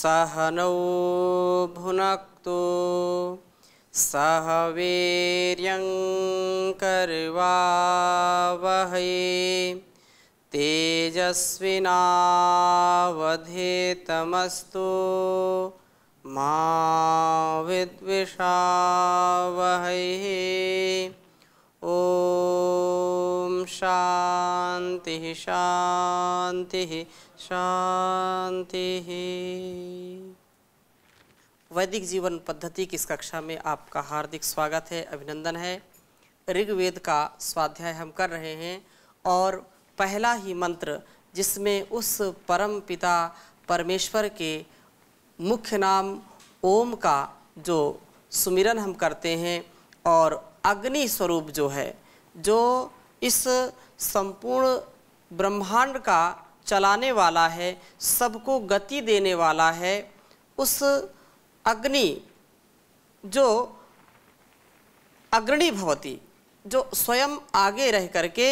सहनौ भुनक्तु सह वीर्यं कर्वावहै तेजस्विनावधेतमस्तु मा विद्विषावहैः ॐ शा शांति शांति शांति वैदिक जीवन पद्धति की इस कक्षा में आपका हार्दिक स्वागत है अभिनंदन है ऋग्वेद का स्वाध्याय हम कर रहे हैं और पहला ही मंत्र जिसमें उस परम पिता परमेश्वर के मुख्य नाम ओम का जो सुमिरन हम करते हैं और अग्नि स्वरूप जो है जो इस संपूर्ण ब्रह्मांड का चलाने वाला है सबको गति देने वाला है उस अग्नि जो अग्रणी भवती जो स्वयं आगे रह करके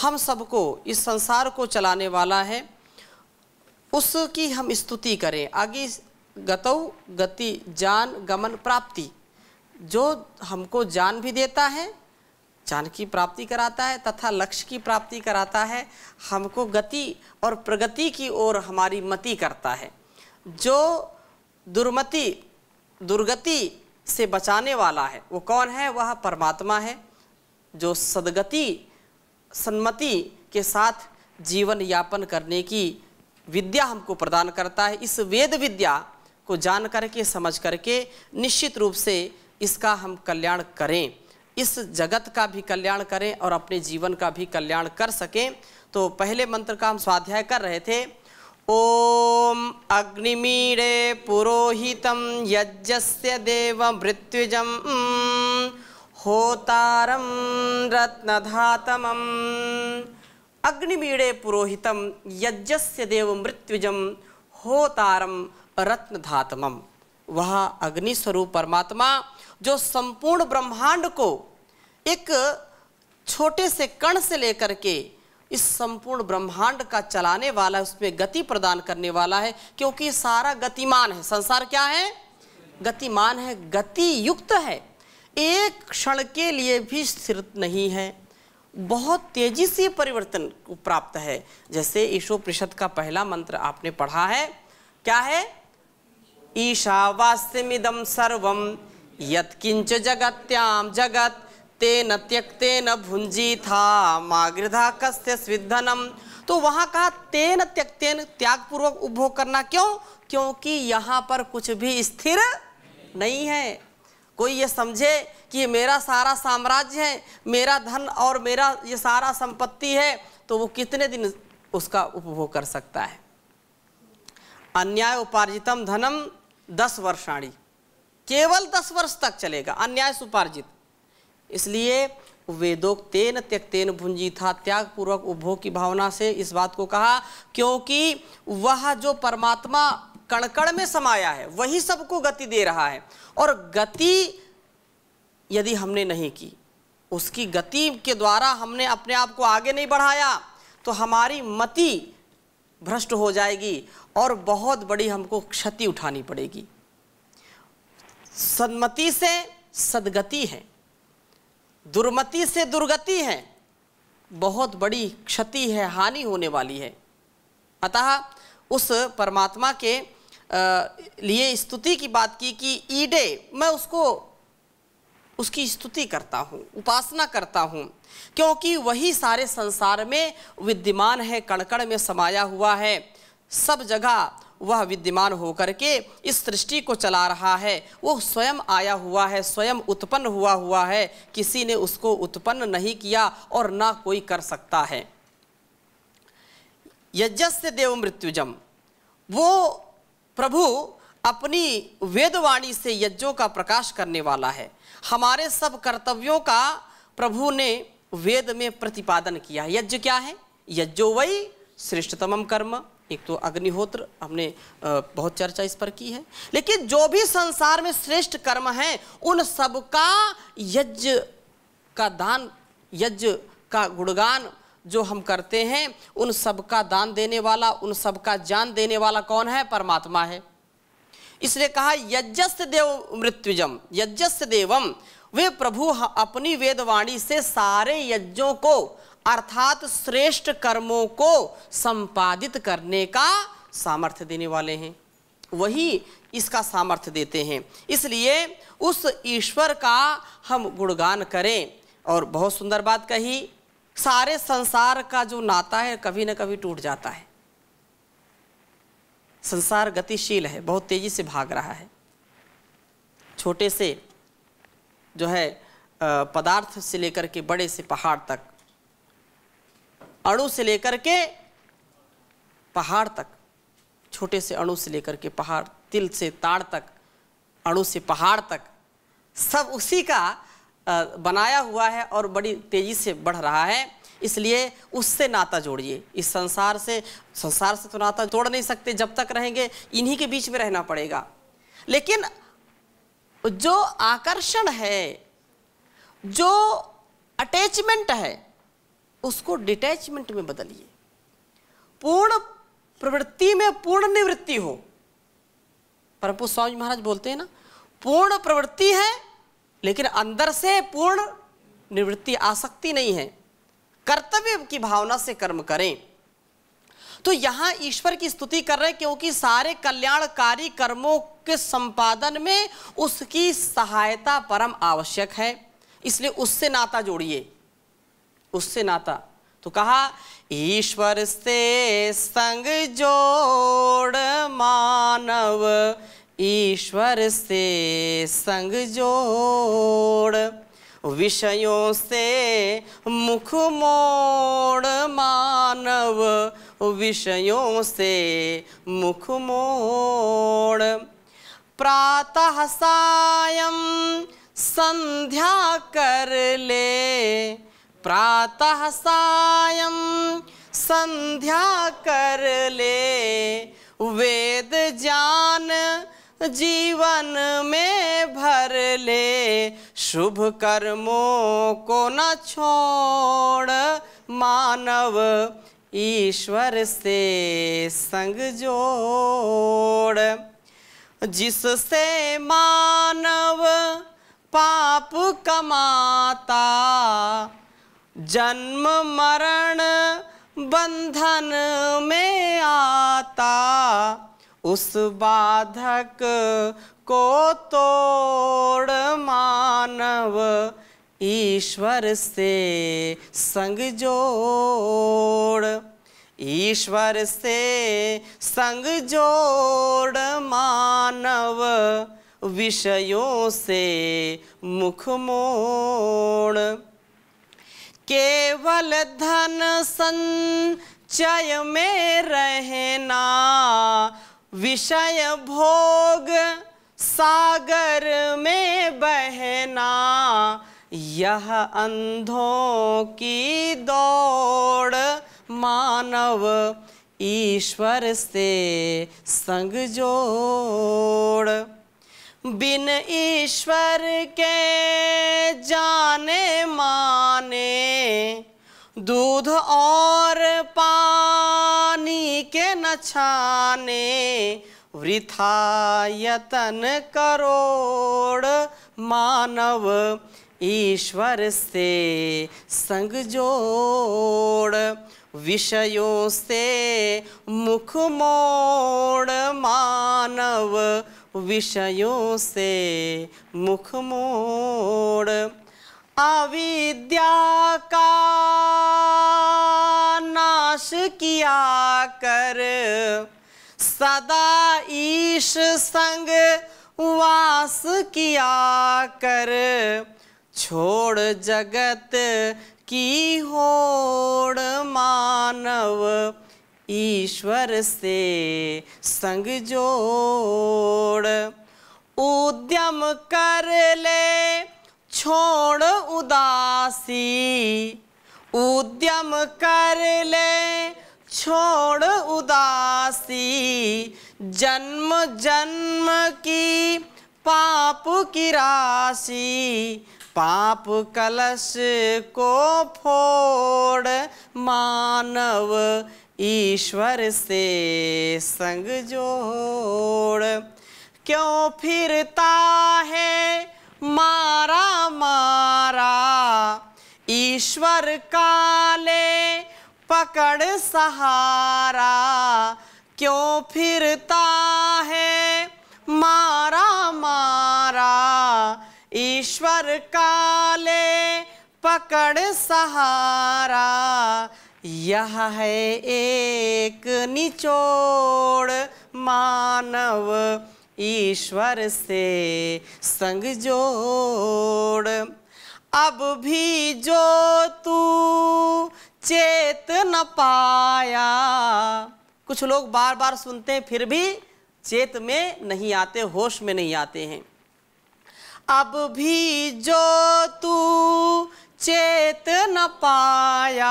हम सबको इस संसार को चलाने वाला है उसकी हम स्तुति करें आगे गतौ गति जान गमन प्राप्ति जो हमको जान भी देता है जान की प्राप्ति कराता है तथा लक्ष्य की प्राप्ति कराता है हमको गति और प्रगति की ओर हमारी मति करता है जो दुर्मति दुर्गति से बचाने वाला है वो कौन है वह परमात्मा है जो सदगति सन्मति के साथ जीवन यापन करने की विद्या हमको प्रदान करता है इस वेद विद्या को जान करके समझ करके निश्चित रूप से इसका हम कल्याण करें इस जगत का भी कल्याण करें और अपने जीवन का भी कल्याण कर सकें तो पहले मंत्र का हम स्वाध्याय कर रहे थे ओम अग्निमीड़े पुरोहित यज्ञस्य देव होतारम रत्न धातम अग्निमीड़े पुरोहित यज्ञस्य देव होतारम रत्न धातम वह अग्निस्वरूप परमात्मा जो संपूर्ण ब्रह्मांड को एक छोटे से कण से लेकर के इस संपूर्ण ब्रह्मांड का चलाने वाला उसमें गति प्रदान करने वाला है क्योंकि सारा गतिमान है संसार क्या है गतिमान है गति युक्त है एक क्षण के लिए भी स्थिर नहीं है बहुत तेजी से परिवर्तन को प्राप्त है जैसे ईशोपरिषद का पहला मंत्र आपने पढ़ा है क्या है ईशावास्यमिदम सर्वम यत्किंच जगत्याम जगत तेन न भुंजी था मागृधा कस्य स्विधनम तो वहाँ कहा तेन त्यक्तेन त्यागपूर्वक उपभोग करना क्यों क्योंकि यहाँ पर कुछ भी स्थिर नहीं है कोई ये समझे कि मेरा सारा साम्राज्य है मेरा धन और मेरा ये सारा संपत्ति है तो वो कितने दिन उसका उपभोग कर सकता है अन्याय उपार्जितम धनम दस वर्षाणी केवल दस वर्ष तक चलेगा अन्याय सुपार्जित इसलिए त्यक तेन भुंजी था त्याग पूर्वक उपभोग की भावना से इस बात को कहा क्योंकि वह जो परमात्मा कणकण में समाया है वही सबको गति दे रहा है और गति यदि हमने नहीं की उसकी गति के द्वारा हमने अपने आप को आगे नहीं बढ़ाया तो हमारी मति भ्रष्ट हो जाएगी और बहुत बड़ी हमको क्षति उठानी पड़ेगी सन्मति से सदगति है दुर्मति से दुर्गति है बहुत बड़ी क्षति है हानि होने वाली है अतः उस परमात्मा के लिए स्तुति की बात की कि ईडे मैं उसको उसकी स्तुति करता हूँ उपासना करता हूँ क्योंकि वही सारे संसार में विद्यमान है कणकण में समाया हुआ है सब जगह वह विद्यमान होकर के इस सृष्टि को चला रहा है वो स्वयं आया हुआ है स्वयं उत्पन्न हुआ हुआ है किसी ने उसको उत्पन्न नहीं किया और ना कोई कर सकता है यज्ञस्य देव मृत्युजम वो प्रभु अपनी वेदवाणी से यज्ञों का प्रकाश करने वाला है हमारे सब कर्तव्यों का प्रभु ने वेद में प्रतिपादन किया है यज्ञ क्या है यज्ञो वही श्रेष्ठतम कर्म एक तो अग्निहोत्र हमने बहुत चर्चा इस पर की है लेकिन जो भी संसार में श्रेष्ठ कर्म हैं उन सब का यज्ञ का दान यज्ञ का गुणगान जो हम करते हैं उन सब का दान देने वाला उन सब का जान देने वाला कौन है परमात्मा है इसलिए कहा यज्ञस्य देव मृत्युजम यज्ञस्य देवम वे प्रभु अपनी वेदवाणी से सारे यज्ञों को अर्थात श्रेष्ठ कर्मों को संपादित करने का सामर्थ्य देने वाले हैं वही इसका सामर्थ्य देते हैं इसलिए उस ईश्वर का हम गुणगान करें और बहुत सुंदर बात कही सारे संसार का जो नाता है कभी ना कभी टूट जाता है संसार गतिशील है बहुत तेज़ी से भाग रहा है छोटे से जो है पदार्थ से लेकर के बड़े से पहाड़ तक अणु से लेकर के पहाड़ तक छोटे से अणु से लेकर के पहाड़ तिल से ताड़ तक अणु से पहाड़ तक सब उसी का बनाया हुआ है और बड़ी तेज़ी से बढ़ रहा है इसलिए उससे नाता जोड़िए इस संसार से संसार से तो नाता जोड़ नहीं सकते जब तक रहेंगे इन्हीं के बीच में रहना पड़ेगा लेकिन जो आकर्षण है जो अटैचमेंट है उसको डिटैचमेंट में बदलिए पूर्ण प्रवृत्ति में पूर्ण निवृत्ति हो परमपु स्वामी महाराज बोलते हैं ना पूर्ण प्रवृत्ति है लेकिन अंदर से पूर्ण निवृत्ति आसक्ति नहीं है कर्तव्य की भावना से कर्म करें तो यहां ईश्वर की स्तुति कर रहे क्योंकि सारे कल्याणकारी कर्मों के संपादन में उसकी सहायता परम आवश्यक है इसलिए उससे नाता जोड़िए उससे नाता तो कहा ईश्वर से संग जोड़ मानव ईश्वर से संग जोड़ विषयों से मुख मोड़ मानव विषयों से मुख मोड़ प्रातः सायं संध्या कर ले प्रातः सायं संध्या कर ले वेद ज्ञान जीवन में भर ले शुभ कर्मों को न छोड़ मानव ईश्वर से संग जोड़ जिससे मानव पाप कमाता जन्म मरण बंधन में आता उस बाधक को तोड़ मानव ईश्वर से संग जोड़ ईश्वर से संग जोड़ मानव विषयों से मुख मोड़ केवल धन संचय में रहना विषय भोग सागर में बहना यह अंधों की दौड़ मानव ईश्वर से संग जोड़ बिन ईश्वर के जाने माने दूध और पानी के नछाने छाने वृथा यतन करोड़ मानव ईश्वर से संग जोड़ विषयों से मुख मोड़ मानव विषयों से मुख मोड़ अविद्या का नाश किया कर सदा ईश संग वास किया कर छोड़ जगत की होड़ मानव ईश्वर से संग जोड़ उद्यम कर ले छोड़ उदासी उद्यम कर ले छोड़ उदासी जन्म जन्म की पाप की राशि पाप कलश को फोड़ मानव ईश्वर से संग जोड़ क्यों फिरता है मारा मारा ईश्वर काले पकड़ सहारा क्यों फिरता है मारा मारा ईश्वर काले पकड़ सहारा यह है एक निचोड़ मानव ईश्वर से संग जोड़ अब भी जो तू चेत न पाया कुछ लोग बार बार सुनते हैं फिर भी चेत में नहीं आते होश में नहीं आते हैं अब भी जो तू चेत न पाया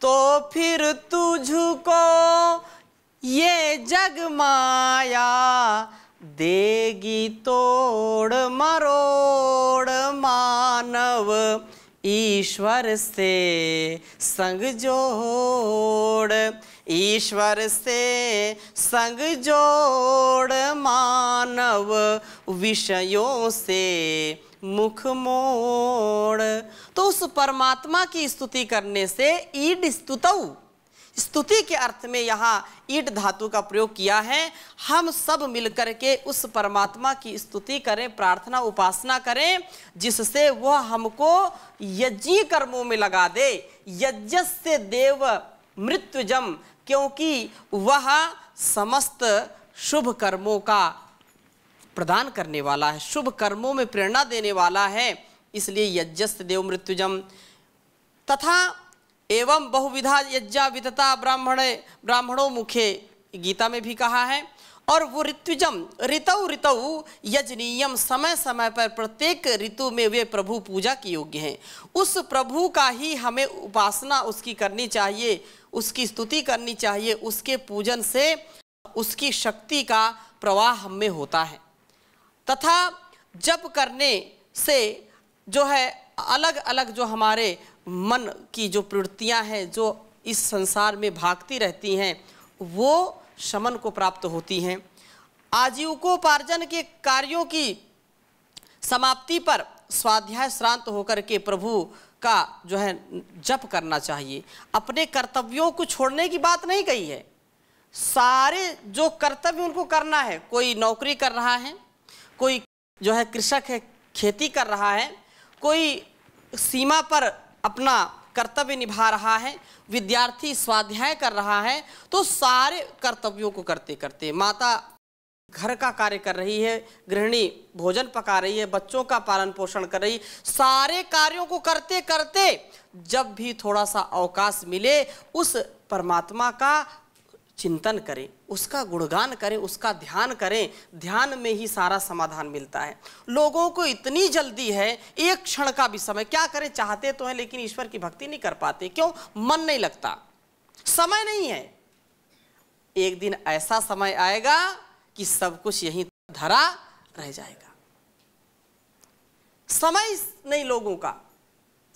तो फिर तुझको ये जग माया देगी तोड़ मरोड़ मानव ईश्वर से संग जोड़ ईश्वर से संग जोड़ मानव विषयों से मुख मोड़ तो उस परमात्मा की स्तुति करने से ईड स्तुत स्तुति के अर्थ में यहाँ ईट धातु का प्रयोग किया है हम सब मिलकर के उस परमात्मा की स्तुति करें प्रार्थना उपासना करें जिससे वह हमको यज्ञ कर्मों में लगा दे यज्ञ से देव मृत्युजम क्योंकि वह समस्त शुभ कर्मों का प्रदान करने वाला है शुभ कर्मों में प्रेरणा देने वाला है इसलिए यज्ञस्त देव मृत्युजम तथा एवं बहुविधा यज्ञा विधता ब्राह्मण ब्राह्मणों मुखे गीता में भी कहा है और वो ऋतुजम ऋतु ऋतु यजनीयम समय समय पर प्रत्येक ऋतु में वे प्रभु पूजा की योग्य हैं उस प्रभु का ही हमें उपासना उसकी करनी चाहिए उसकी स्तुति करनी चाहिए उसके पूजन से उसकी शक्ति का प्रवाह हमें होता है तथा जप करने से जो है अलग अलग जो हमारे मन की जो प्रवृत्तियां हैं जो इस संसार में भागती रहती हैं वो शमन को प्राप्त होती हैं आजीविकोपार्जन के कार्यों की समाप्ति पर स्वाध्याय श्रांत होकर के प्रभु का जो है जप करना चाहिए अपने कर्तव्यों को छोड़ने की बात नहीं कही है सारे जो कर्तव्य उनको करना है कोई नौकरी कर रहा है कोई जो है कृषक है खेती कर रहा है कोई सीमा पर अपना कर्तव्य निभा रहा है विद्यार्थी स्वाध्याय कर रहा है तो सारे कर्तव्यों को करते करते माता घर का कार्य कर रही है गृहिणी भोजन पका रही है बच्चों का पालन पोषण कर रही है सारे कार्यों को करते करते जब भी थोड़ा सा अवकाश मिले उस परमात्मा का चिंतन करें उसका गुणगान करें उसका ध्यान करें ध्यान में ही सारा समाधान मिलता है लोगों को इतनी जल्दी है एक क्षण का भी समय क्या करें चाहते तो हैं लेकिन ईश्वर की भक्ति नहीं कर पाते क्यों मन नहीं लगता समय नहीं है एक दिन ऐसा समय आएगा कि सब कुछ यहीं धरा रह जाएगा समय नहीं लोगों का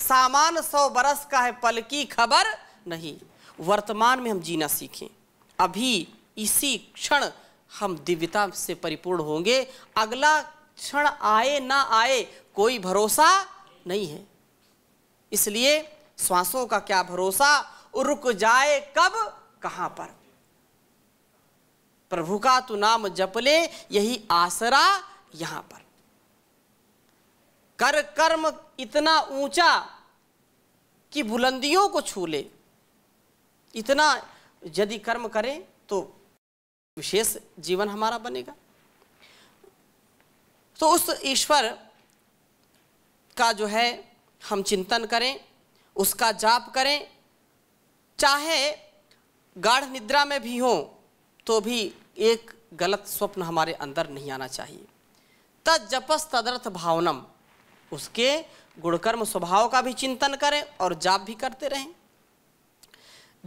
सामान सौ बरस का है पल की खबर नहीं वर्तमान में हम जीना सीखें अभी इसी क्षण हम दिव्यता से परिपूर्ण होंगे अगला क्षण आए ना आए कोई भरोसा नहीं है इसलिए श्वासों का क्या भरोसा रुक जाए कब कहां पर प्रभु का तू नाम जपले यही आसरा यहां पर कर कर्म इतना ऊंचा कि बुलंदियों को छू ले इतना यदि कर्म करें तो विशेष जीवन हमारा बनेगा तो उस ईश्वर का जो है हम चिंतन करें उसका जाप करें चाहे गाढ़ निद्रा में भी हों तो भी एक गलत स्वप्न हमारे अंदर नहीं आना चाहिए तद जपस तदर्थ भावनम उसके गुणकर्म स्वभाव का भी चिंतन करें और जाप भी करते रहें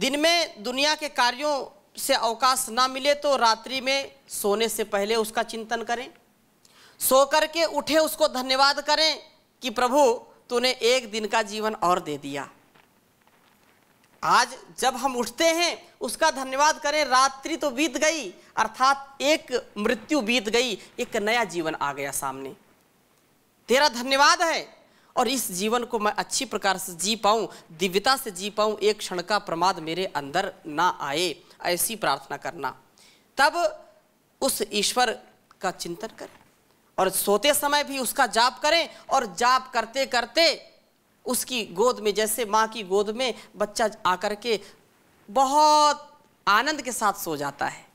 दिन में दुनिया के कार्यों से अवकाश ना मिले तो रात्रि में सोने से पहले उसका चिंतन करें सो करके उठे उसको धन्यवाद करें कि प्रभु तूने एक दिन का जीवन और दे दिया आज जब हम उठते हैं उसका धन्यवाद करें रात्रि तो बीत गई अर्थात एक मृत्यु बीत गई एक नया जीवन आ गया सामने तेरा धन्यवाद है और इस जीवन को मैं अच्छी प्रकार से जी पाऊँ दिव्यता से जी पाऊँ एक क्षण का प्रमाद मेरे अंदर ना आए ऐसी प्रार्थना करना तब उस ईश्वर का चिंतन करें और सोते समय भी उसका जाप करें और जाप करते करते उसकी गोद में जैसे माँ की गोद में बच्चा आकर के बहुत आनंद के साथ सो जाता है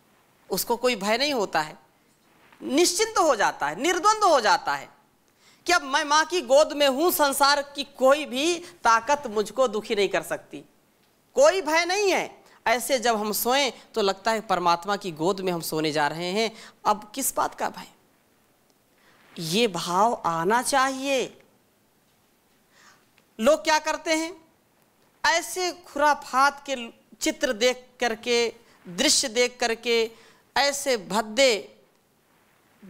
उसको कोई भय नहीं होता है निश्चिंत हो जाता है निर्द्वंद हो जाता है क्या मैं माँ की गोद में हूं संसार की कोई भी ताकत मुझको दुखी नहीं कर सकती कोई भय नहीं है ऐसे जब हम सोएं तो लगता है परमात्मा की गोद में हम सोने जा रहे हैं अब किस बात का भय ये भाव आना चाहिए लोग क्या करते हैं ऐसे खुराफात के चित्र देख करके दृश्य देख करके ऐसे भद्दे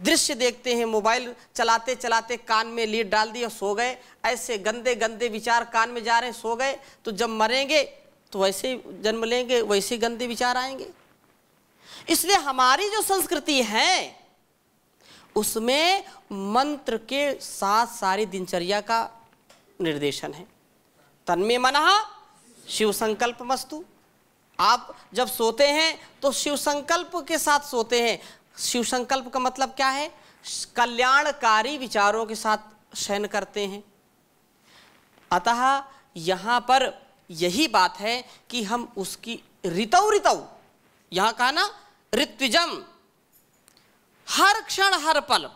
दृश्य देखते हैं मोबाइल चलाते चलाते कान में लीड डाल दिए सो गए ऐसे गंदे गंदे विचार कान में जा रहे हैं सो गए तो जब मरेंगे तो वैसे ही जन्म लेंगे वैसे गंदे विचार आएंगे इसलिए हमारी जो संस्कृति है उसमें मंत्र के साथ सारी दिनचर्या का निर्देशन है तन्मे मना शिव संकल्प मस्तु आप जब सोते हैं तो शिव संकल्प के साथ सोते हैं शिव संकल्प का मतलब क्या है कल्याणकारी विचारों के साथ शयन करते हैं अतः यहाँ पर यही बात है कि हम उसकी ऋतु ऋतु यहाँ कहा ना ऋत्विजम हर क्षण हर पल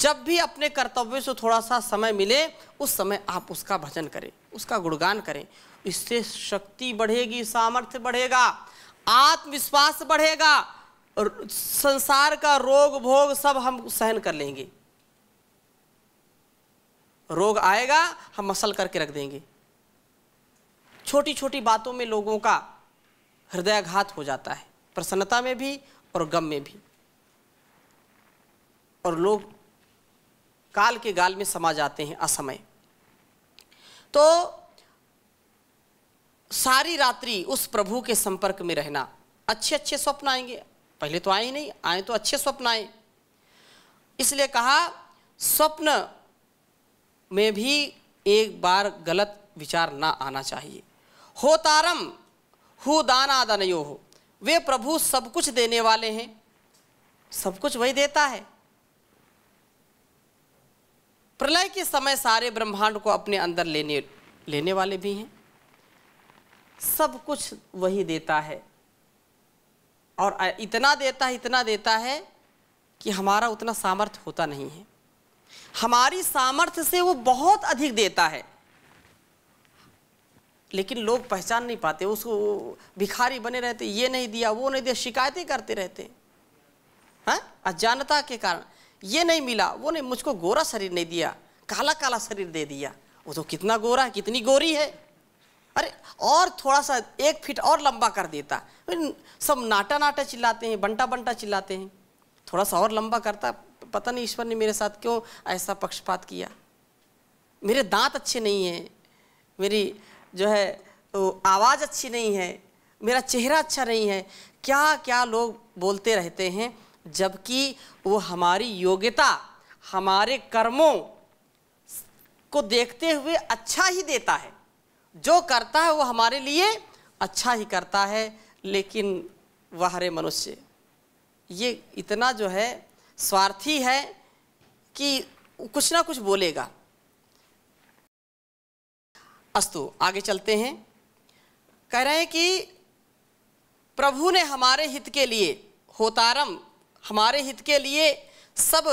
जब भी अपने कर्तव्य से थोड़ा सा समय मिले उस समय आप उसका भजन करें उसका गुणगान करें इससे शक्ति बढ़ेगी सामर्थ्य बढ़ेगा आत्मविश्वास बढ़ेगा संसार का रोग भोग सब हम सहन कर लेंगे रोग आएगा हम मसल करके रख देंगे छोटी छोटी बातों में लोगों का हृदयाघात हो जाता है प्रसन्नता में भी और गम में भी और लोग काल के गाल में समा जाते हैं असमय तो सारी रात्रि उस प्रभु के संपर्क में रहना अच्छे अच्छे स्वप्न आएंगे पहले तो आए ही नहीं आए तो अच्छे स्वप्न आए इसलिए कहा स्वप्न में भी एक बार गलत विचार ना आना चाहिए हो तारम हु दाना दनयो हो वे प्रभु सब कुछ देने वाले हैं सब कुछ वही देता है प्रलय के समय सारे ब्रह्मांड को अपने अंदर लेने लेने वाले भी हैं सब कुछ वही देता है और इतना देता है इतना देता है कि हमारा उतना सामर्थ्य होता नहीं है हमारी सामर्थ्य से वो बहुत अधिक देता है लेकिन लोग पहचान नहीं पाते उसको भिखारी बने रहते ये नहीं दिया वो नहीं दिया शिकायतें करते रहते हैं हाँ? अज्ञानता के कारण ये नहीं मिला वो नहीं मुझको गोरा शरीर नहीं दिया काला काला शरीर दे दिया वो तो कितना गोरा है कितनी गोरी है अरे और थोड़ा सा एक फीट और लंबा कर देता सब नाटा नाटा चिल्लाते हैं बंटा बंटा चिल्लाते हैं थोड़ा सा और लंबा करता पता नहीं ईश्वर ने मेरे साथ क्यों ऐसा पक्षपात किया मेरे दांत अच्छे नहीं हैं मेरी जो है तो आवाज़ अच्छी नहीं है मेरा चेहरा अच्छा नहीं है क्या क्या लोग बोलते रहते हैं जबकि वो हमारी योग्यता हमारे कर्मों को देखते हुए अच्छा ही देता है जो करता है वो हमारे लिए अच्छा ही करता है लेकिन वह हरे मनुष्य ये इतना जो है स्वार्थी है कि कुछ ना कुछ बोलेगा अस्तु आगे चलते हैं कह रहे हैं कि प्रभु ने हमारे हित के लिए होतारम हमारे हित के लिए सब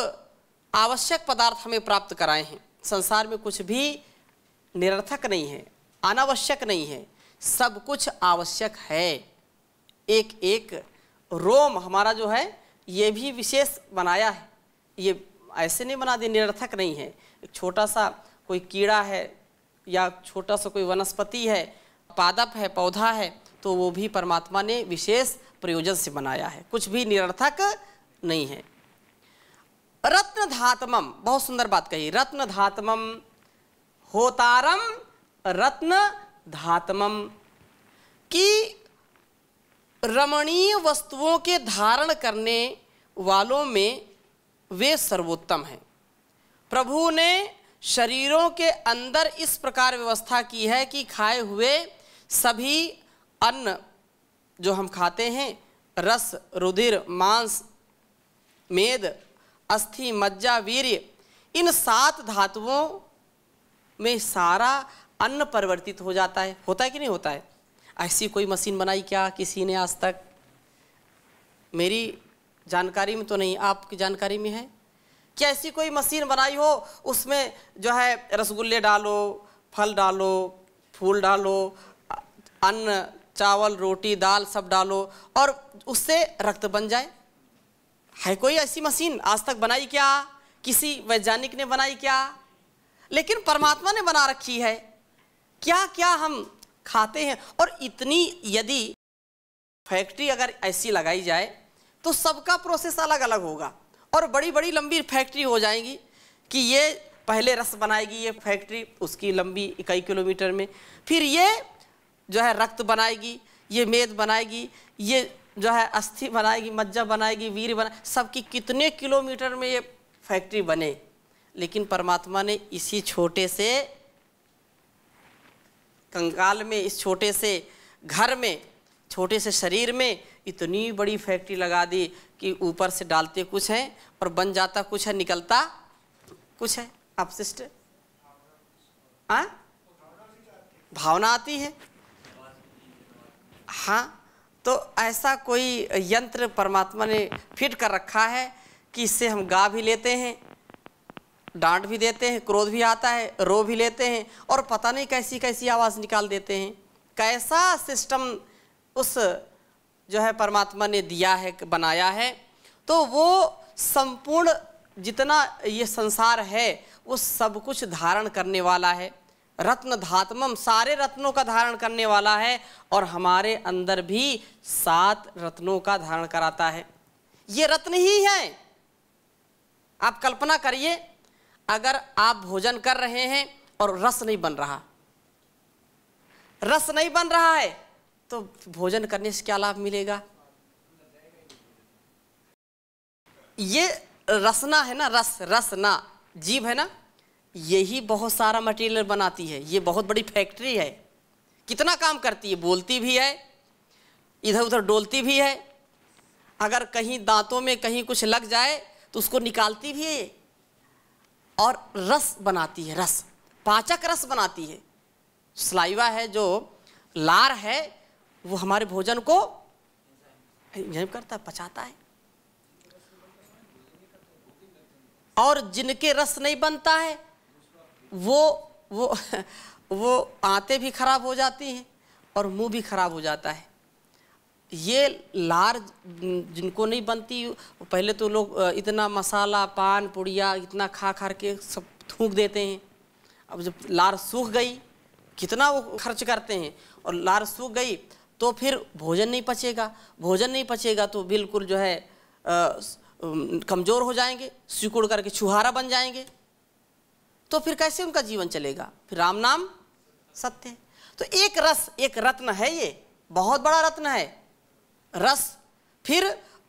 आवश्यक पदार्थ हमें प्राप्त कराए हैं संसार में कुछ भी निरर्थक नहीं है अनावश्यक नहीं है सब कुछ आवश्यक है एक एक रोम हमारा जो है ये भी विशेष बनाया है ये ऐसे नहीं बना दिया निरर्थक नहीं है एक छोटा सा कोई कीड़ा है या छोटा सा कोई वनस्पति है पादप है पौधा है तो वो भी परमात्मा ने विशेष प्रयोजन से बनाया है कुछ भी निरर्थक नहीं है रत्न धातमम बहुत सुंदर बात कही रत्न धातमम होतारम रत्न धातम कि रमणीय वस्तुओं के धारण करने वालों में वे सर्वोत्तम हैं प्रभु ने शरीरों के अंदर इस प्रकार व्यवस्था की है कि खाए हुए सभी अन्न जो हम खाते हैं रस रुधिर मांस मेद अस्थि मज्जा वीर्य इन सात धातुओं में सारा अन्न परिवर्तित हो जाता है होता है कि नहीं होता है ऐसी कोई मशीन बनाई क्या किसी ने आज तक मेरी जानकारी में तो नहीं आपकी जानकारी में है क्या ऐसी कोई मशीन बनाई हो उसमें जो है रसगुल्ले डालो फल डालो फूल डालो अन्न चावल रोटी दाल सब डालो और उससे रक्त बन जाए है कोई ऐसी मशीन आज तक बनाई क्या किसी वैज्ञानिक ने बनाई क्या लेकिन परमात्मा ने बना रखी है क्या क्या हम खाते हैं और इतनी यदि फैक्ट्री अगर ऐसी लगाई जाए तो सबका प्रोसेस अलग अलग होगा और बड़ी बड़ी लंबी फैक्ट्री हो जाएंगी कि ये पहले रस बनाएगी ये फैक्ट्री उसकी लंबी कई किलोमीटर में फिर ये जो है रक्त बनाएगी ये मेद बनाएगी ये जो है अस्थि बनाएगी मज्जा बनाएगी वीर बना सबकी कितने किलोमीटर में ये फैक्ट्री बने लेकिन परमात्मा ने इसी छोटे से कंगाल में इस छोटे से घर में छोटे से शरीर में इतनी बड़ी फैक्ट्री लगा दी कि ऊपर से डालते कुछ हैं और बन जाता कुछ है निकलता कुछ है आप सिस्टर आ हाँ? भावना आती है हाँ तो ऐसा कोई यंत्र परमात्मा ने फिट कर रखा है कि इससे हम गा भी लेते हैं डांट भी देते हैं क्रोध भी आता है रो भी लेते हैं और पता नहीं कैसी कैसी आवाज़ निकाल देते हैं कैसा सिस्टम उस जो है परमात्मा ने दिया है बनाया है तो वो संपूर्ण जितना ये संसार है वो सब कुछ धारण करने वाला है रत्न धात्मम सारे रत्नों का धारण करने वाला है और हमारे अंदर भी सात रत्नों का धारण कराता है ये रत्न ही है आप कल्पना करिए अगर आप भोजन कर रहे हैं और रस नहीं बन रहा रस नहीं बन रहा है तो भोजन करने से क्या लाभ मिलेगा ये रसना है ना रस रसना जीव है ना यही बहुत सारा मटेरियल बनाती है ये बहुत बड़ी फैक्ट्री है कितना काम करती है बोलती भी है इधर उधर डोलती भी है अगर कहीं दांतों में कहीं कुछ लग जाए तो उसको निकालती भी है और रस बनाती है रस पाचक रस बनाती है स्लाइवा है जो लार है वो हमारे भोजन को एंजाइम करता है पचाता है और जिनके रस नहीं बनता है वो वो वो आते भी खराब हो जाती हैं और मुंह भी खराब हो जाता है ये लार जिनको नहीं बनती पहले तो लोग इतना मसाला पान पुड़िया इतना खा खा के सब थूक देते हैं अब जब लार सूख गई कितना वो खर्च करते हैं और लार सूख गई तो फिर भोजन नहीं पचेगा भोजन नहीं पचेगा तो बिल्कुल जो है कमज़ोर हो जाएंगे सिकुड़ करके छुहारा बन जाएंगे तो फिर कैसे उनका जीवन चलेगा फिर राम नाम सत्य तो एक रस एक रत्न है ये बहुत बड़ा रत्न है रस फिर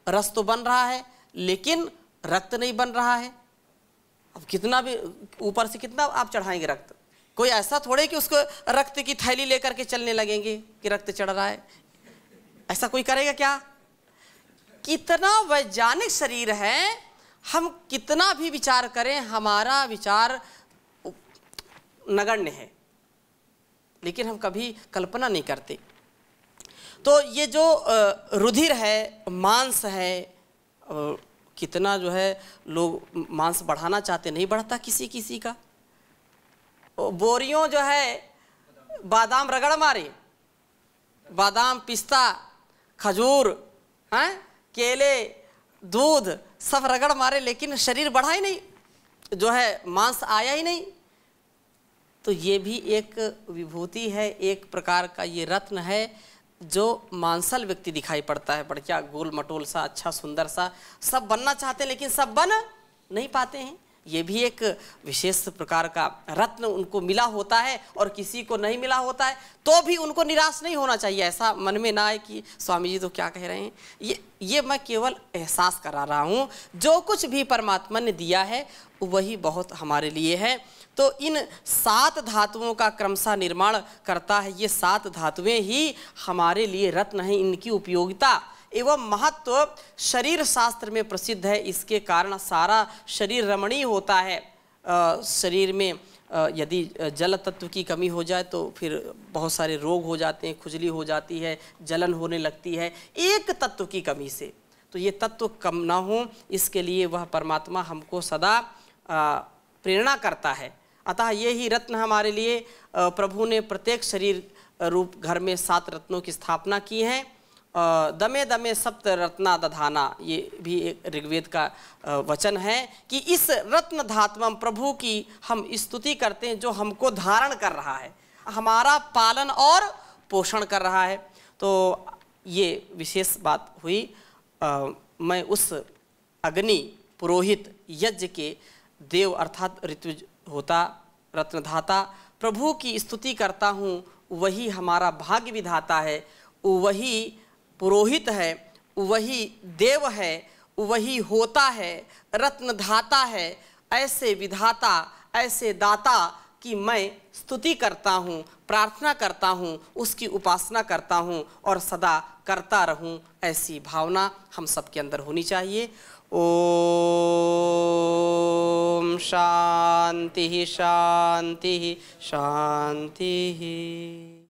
रस तो बन रहा है लेकिन रक्त नहीं बन रहा है अब कितना भी ऊपर से कितना आप चढ़ाएंगे रक्त कोई ऐसा थोड़े कि उसको रक्त की थैली लेकर के चलने लगेंगे कि रक्त चढ़ रहा है ऐसा कोई करेगा क्या कितना वैज्ञानिक शरीर है हम कितना भी विचार करें हमारा विचार नगण्य है लेकिन हम कभी कल्पना नहीं करते तो ये जो रुधिर है मांस है कितना जो है लोग मांस बढ़ाना चाहते नहीं बढ़ता किसी किसी का बोरियों जो है बादाम रगड़ मारे बादाम पिस्ता खजूर हैं केले दूध सब रगड़ मारे लेकिन शरीर बढ़ा ही नहीं जो है मांस आया ही नहीं तो ये भी एक विभूति है एक प्रकार का ये रत्न है जो मांसल व्यक्ति दिखाई पड़ता है बढ़िया गोल मटोल सा अच्छा सुंदर सा सब बनना चाहते हैं लेकिन सब बन नहीं पाते हैं ये भी एक विशेष प्रकार का रत्न उनको मिला होता है और किसी को नहीं मिला होता है तो भी उनको निराश नहीं होना चाहिए ऐसा मन में ना आए कि स्वामी जी तो क्या कह रहे हैं ये ये मैं केवल एहसास करा रहा हूँ जो कुछ भी परमात्मा ने दिया है वही बहुत हमारे लिए है तो इन सात धातुओं का क्रमशः निर्माण करता है ये सात धातुएं ही हमारे लिए रत्न हैं इनकी उपयोगिता एवं महत्व शरीर शास्त्र में प्रसिद्ध है इसके कारण सारा शरीर रमणीय होता है शरीर में यदि जल तत्व की कमी हो जाए तो फिर बहुत सारे रोग हो जाते हैं खुजली हो जाती है जलन होने लगती है एक तत्व की कमी से तो ये तत्व कम ना हो इसके लिए वह परमात्मा हमको सदा प्रेरणा करता है अतः ये ही रत्न हमारे लिए प्रभु ने प्रत्येक शरीर रूप घर में सात रत्नों की स्थापना की है दमे दमे सप्त रत्ना दधाना ये भी एक ऋग्वेद का वचन है कि इस रत्न धात्मम प्रभु की हम स्तुति करते हैं जो हमको धारण कर रहा है हमारा पालन और पोषण कर रहा है तो ये विशेष बात हुई आ, मैं उस अग्नि पुरोहित यज्ञ के देव अर्थात ऋतुज होता रत्नधाता प्रभु की स्तुति करता हूँ वही हमारा भाग्य विधाता है वही पुरोहित है वही देव है वही होता है रत्न धाता है ऐसे विधाता ऐसे दाता कि मैं स्तुति करता हूँ प्रार्थना करता हूँ उसकी उपासना करता हूँ और सदा करता रहूँ ऐसी भावना हम सबके अंदर होनी चाहिए ओम शांति शांति शांति